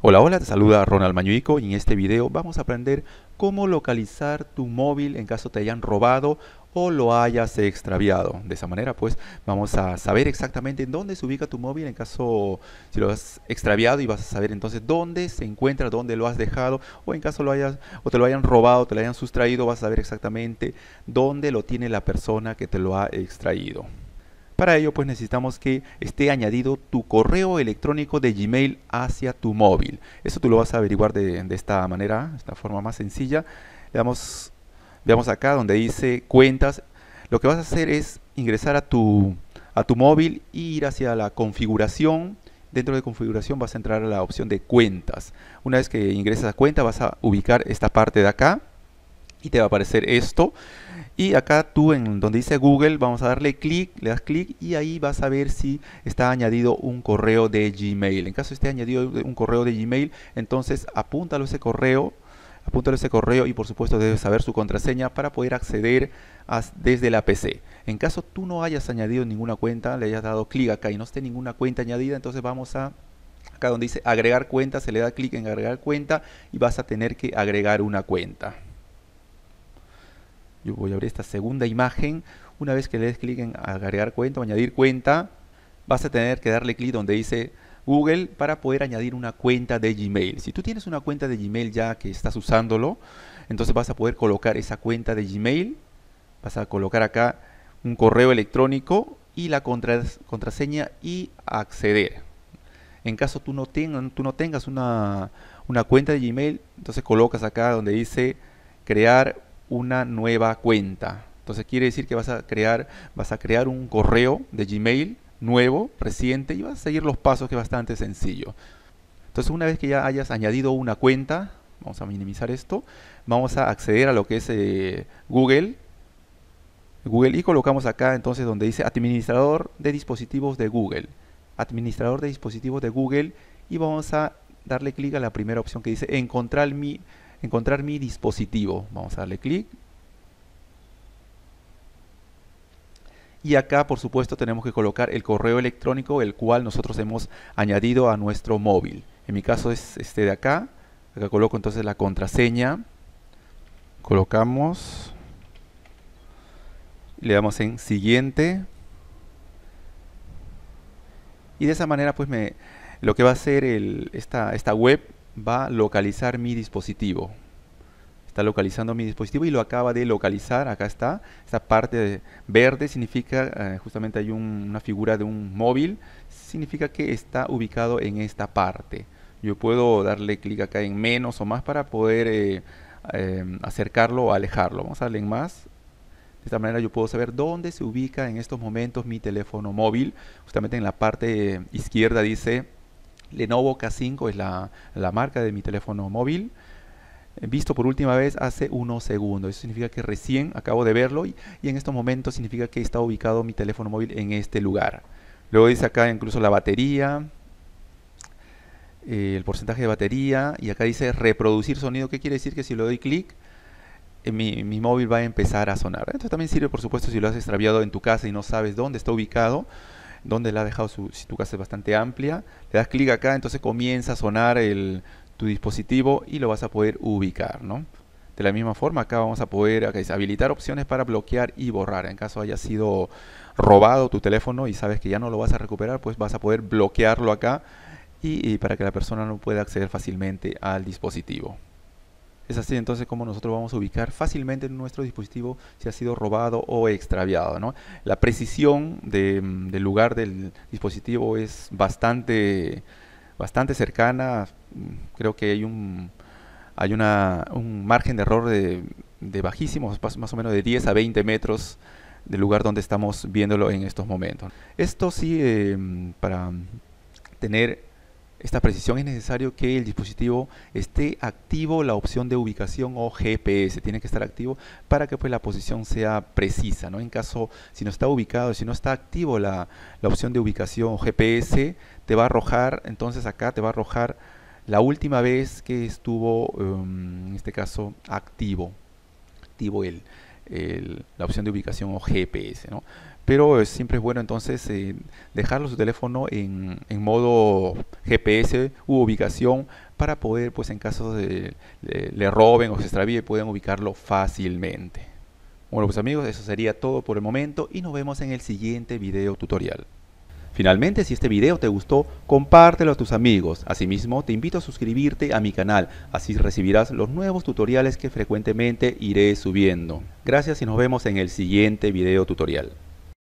Hola, hola, te saluda Ronald Mañuico y en este video vamos a aprender cómo localizar tu móvil en caso te hayan robado o lo hayas extraviado. De esa manera pues vamos a saber exactamente en dónde se ubica tu móvil en caso si lo has extraviado y vas a saber entonces dónde se encuentra, dónde lo has dejado o en caso lo hayas o te lo hayan robado, te lo hayan sustraído, vas a saber exactamente dónde lo tiene la persona que te lo ha extraído. Para ello pues necesitamos que esté añadido tu correo electrónico de Gmail hacia tu móvil. Eso tú lo vas a averiguar de, esta manera, de esta forma más sencilla. Le damos, veamos acá donde dice cuentas. Lo que vas a hacer es ingresar a tu, a tu móvil e ir hacia la configuración dentro de configuración vas a entrar a la opción de cuentas. Una vez que ingresas a cuenta vas a ubicar esta parte de acá y te va a aparecer esto. Y acá tú en donde dice Google vamos a darle clic, le das clic y ahí vas a ver si está añadido un correo de Gmail. En caso esté añadido un correo de Gmail, entonces apúntalo ese correo, apúntalo ese correo y por supuesto debes saber su contraseña para poder acceder desde la PC. En caso tú no hayas añadido ninguna cuenta, le hayas dado clic acá y no esté ninguna cuenta añadida, entonces vamos a acá donde dice agregar cuenta, se le da clic en agregar cuenta y vas a tener que agregar una cuenta yo voy a abrir esta segunda imagen. Una vez que le des clic en agregar cuenta o añadir cuenta, vas a tener que darle clic donde dice Google para poder añadir una cuenta de Gmail. Si tú tienes una cuenta de Gmail ya que estás usándolo, entonces vas a poder colocar esa cuenta de Gmail, vas a colocar acá un correo electrónico y la contraseña y acceder. En caso tú no, tú no tengas una, una cuenta de Gmail, entonces colocas acá donde dice crear una nueva cuenta. Entonces quiere decir que vas a crear, vas a crear un correo de Gmail nuevo, reciente, y vas a seguir los pasos que es bastante sencillo. Entonces una vez que ya hayas añadido una cuenta, vamos a minimizar esto, vamos a acceder a lo que es eh, Google, Google y colocamos acá entonces donde dice administrador de dispositivos de Google, administrador de dispositivos de Google y vamos a darle clic a la primera opción que dice encontrar mi encontrar mi dispositivo. Vamos a darle clic. Y acá, por supuesto, tenemos que colocar el correo electrónico, el cual nosotros hemos añadido a nuestro móvil. En mi caso es este de acá. Acá coloco entonces la contraseña. Colocamos. Le damos en siguiente. Y de esa manera, pues me, lo que va a hacer el, esta, esta web va a localizar mi dispositivo. Está localizando mi dispositivo y lo acaba de localizar. Acá está. Esta parte verde significa, eh, justamente hay una figura de un móvil, significa que está ubicado en esta parte. Yo puedo darle clic acá en menos o más para poder eh, em, acercarlo o alejarlo. Vamos a darle en más. De esta manera yo puedo saber dónde se ubica en estos momentos mi teléfono móvil. Justamente en la parte izquierda dice Lenovo K5 es la, marca de mi teléfono móvil visto por última vez hace unos segundos. Eso significa que recién acabo de verlo y, en estos momentos significa que está ubicado mi teléfono móvil en este lugar. Luego dice acá incluso la batería, eh, el porcentaje de batería y acá dice reproducir sonido. ¿Qué quiere decir? Que si le doy clic, eh, mi, mi, móvil va a empezar a sonar. Esto también sirve, por supuesto, si lo has extraviado en tu casa y no sabes dónde está ubicado donde la ha dejado su, si tu casa es bastante amplia. Le das clic acá, entonces comienza a sonar el, tu dispositivo y lo vas a poder ubicar, De la misma forma, acá vamos a poder habilitar opciones para bloquear y borrar. En caso haya sido robado tu teléfono y sabes que ya no lo vas a recuperar, pues vas a poder bloquearlo acá y para que la persona no pueda acceder fácilmente al dispositivo. Es así entonces como nosotros vamos a ubicar fácilmente en nuestro dispositivo si ha sido robado o extraviado. La precisión mm, del lugar del dispositivo es bastante, bastante cercana. Creo que hay un, hay una, un margen de error de, bajísimos bajísimo, más o menos de 10 a 20 metros del lugar donde estamos viéndolo en estos momentos. Esto sí, eh, para tener esta precisión es necesario que el dispositivo esté activo la opción de ubicación o GPS, tiene que estar activo para que pues, la posición sea precisa, ¿no? En caso, si no está ubicado, si no está activo la, opción de ubicación o GPS, te va a arrojar, entonces acá te va a arrojar la última vez que estuvo, em, en este caso, activo, activo el, la opción de ubicación o GPS. Pero siempre es bueno entonces eh, dejarlo su teléfono en, en, modo GPS u ubicación para poder, pues en caso de, le roben o se extravíe, puedan ubicarlo fácilmente. Bueno pues amigos, eso sería todo por el momento y nos vemos en el siguiente video tutorial. Finalmente, si este video te gustó, compártelo a tus amigos. Asimismo, te invito a suscribirte a mi canal, así recibirás los nuevos tutoriales que frecuentemente iré subiendo. Gracias y nos vemos en el siguiente video tutorial.